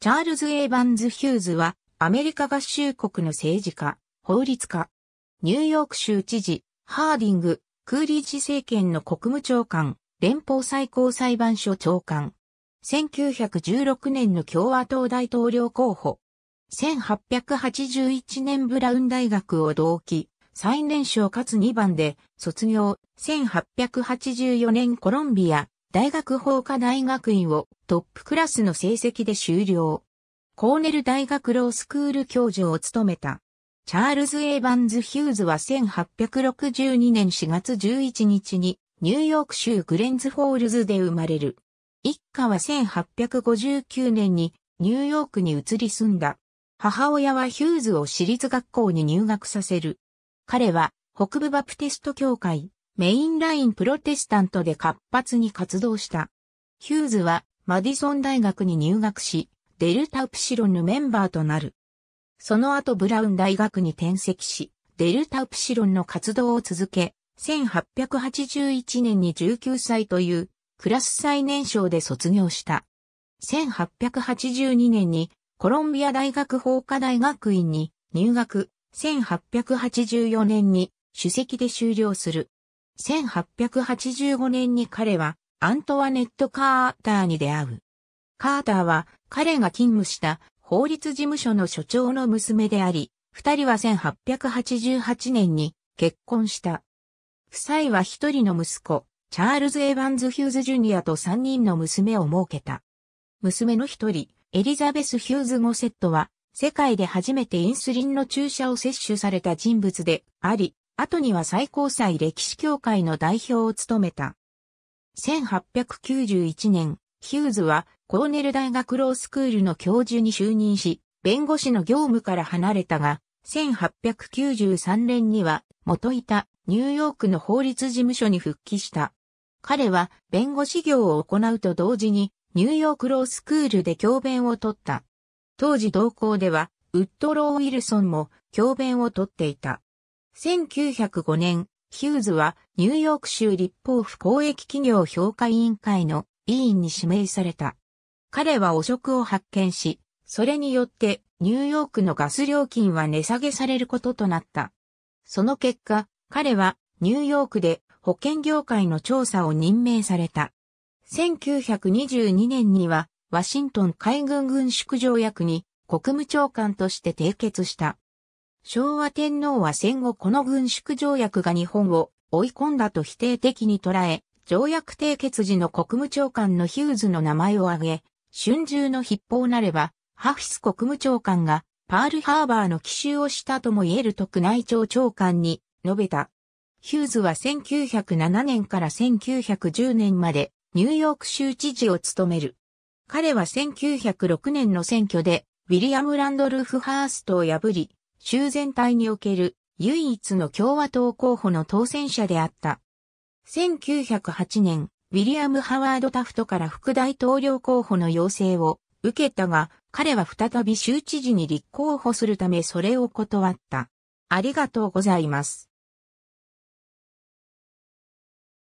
チャールズ・エイバンズ・ヒューズは、アメリカ合衆国の政治家、法律家、ニューヨーク州知事、ハーディング、クーリッジ政権の国務長官、連邦最高裁判所長官。1916年の共和党大統領候補。1881年ブラウン大学を同期、最年少かつ2番で卒業。1884年コロンビア大学法科大学院をトップクラスの成績で修了。コーネル大学ロースクール教授を務めた。チャールズ・エイバンズ・ヒューズは1862年4月11日にニューヨーク州グレンズ・フォールズで生まれる。一家は1859年にニューヨークに移り住んだ。母親はヒューズを私立学校に入学させる。彼は北部バプテスト教会メインラインプロテスタントで活発に活動した。ヒューズはマディソン大学に入学し、デルタプシロンのメンバーとなる。その後ブラウン大学に転籍し、デルタプシロンの活動を続け、1881年に19歳というクラス最年少で卒業した。1882年にコロンビア大学法科大学院に入学、1884年に首席で修了する。1885年に彼はアントワネット・カーターに出会う。カーターは彼が勤務した法律事務所の所長の娘であり、二人は1888年に結婚した。夫妻は一人の息子、チャールズ・エヴァンズ・ヒューズ・ジュニアと三人の娘を設けた。娘の一人、エリザベス・ヒューズ・ゴセットは、世界で初めてインスリンの注射を摂取された人物であり、後には最高裁歴史協会の代表を務めた。1891年、ヒューズはコーネル大学ロースクールの教授に就任し、弁護士の業務から離れたが、1893年には元いたニューヨークの法律事務所に復帰した。彼は弁護士業を行うと同時にニューヨークロースクールで教鞭を取った。当時同校ではウッドロー・ウィルソンも教鞭を取っていた。1905年、ヒューズはニューヨーク州立法府公益企業評価委員会の委員に指名された。彼は汚職を発見し、それによってニューヨークのガス料金は値下げされることとなった。その結果、彼はニューヨークで保険業界の調査を任命された。1922年にはワシントン海軍軍縮条約に国務長官として締結した。昭和天皇は戦後この軍縮条約が日本を追い込んだと否定的に捉え、条約締結時の国務長官のヒューズの名前を挙げ、春秋の筆法なれば、ハフィス国務長官がパールハーバーの奇襲をしたとも言える特内庁長官に述べた。ヒューズは1907年から1910年までニューヨーク州知事を務める。彼は1906年の選挙でウィリアム・ランドルフ・ハーストを破り、州全体における唯一の共和党候補の当選者であった。1908年、ウィリアム・ハワード・タフトから副大統領候補の要請を受けたが、彼は再び州知事に立候補するためそれを断った。ありがとうございます。